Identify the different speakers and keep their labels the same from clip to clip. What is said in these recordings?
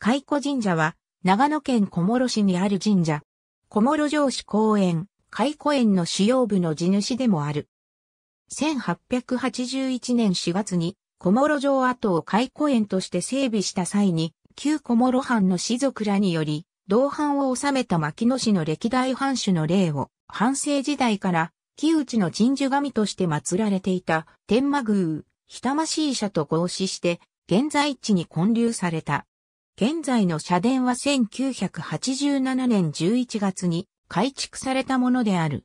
Speaker 1: 古神社は、長野県小諸市にある神社。小諸城市公園、古園の主要部の地主でもある。1881年4月に、小諸城跡を古園として整備した際に、旧小諸藩の士族らにより、同藩を治めた牧野市の歴代藩主の霊を、藩政時代から、木内の鎮守神として祀られていた天魔宮、ひたましい社と合祀して、現在地に建立された。現在の社殿は1987年11月に改築されたものである。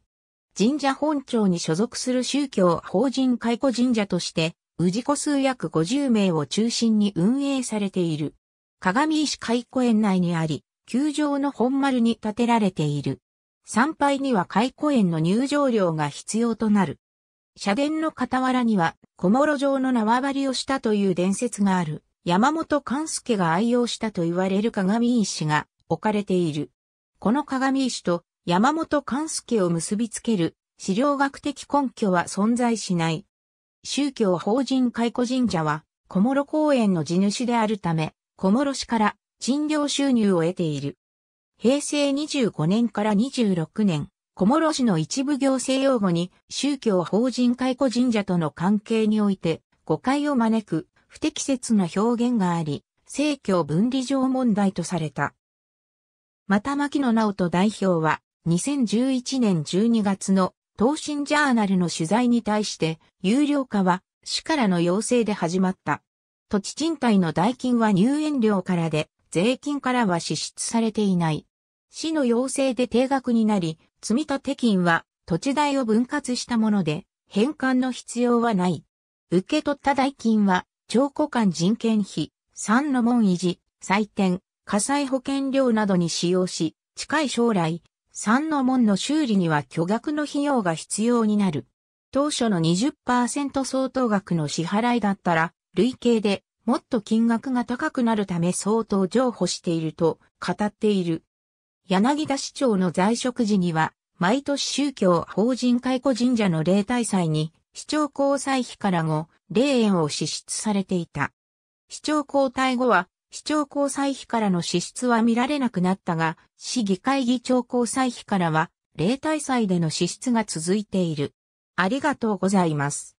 Speaker 1: 神社本庁に所属する宗教法人解雇神社として、治子数約50名を中心に運営されている。鏡石解雇園内にあり、球場の本丸に建てられている。参拝には解雇園の入場料が必要となる。社殿の傍らには、小諸城の縄張りをしたという伝説がある。山本勘助が愛用したと言われる鏡石が置かれている。この鏡石と山本勘助を結びつける資料学的根拠は存在しない。宗教法人解雇神社は小諸公園の地主であるため、小諸市から賃料収入を得ている。平成25年から26年、小諸市の一部行政用語に宗教法人解雇神社との関係において誤解を招く不適切な表現があり、政教分離上問題とされた。また牧野直人代表は、2011年12月の東進ジャーナルの取材に対して、有料化は市からの要請で始まった。土地賃貸の代金は入園料からで、税金からは支出されていない。市の要請で定額になり、積立金は土地代を分割したもので、返還の必要はない。受け取った代金は長古間人件費、三の門維持、祭典、火災保険料などに使用し、近い将来、三の門の修理には巨額の費用が必要になる。当初の20%相当額の支払いだったら、累計でもっと金額が高くなるため相当譲歩していると語っている。柳田市長の在職時には、毎年宗教法人解雇神社の例大祭に市長交際費から後、霊園を支出されていた。市長交代後は、市長交際費からの支出は見られなくなったが、市議会議長交際費からは、霊体祭での支出が続いている。ありがとうございます。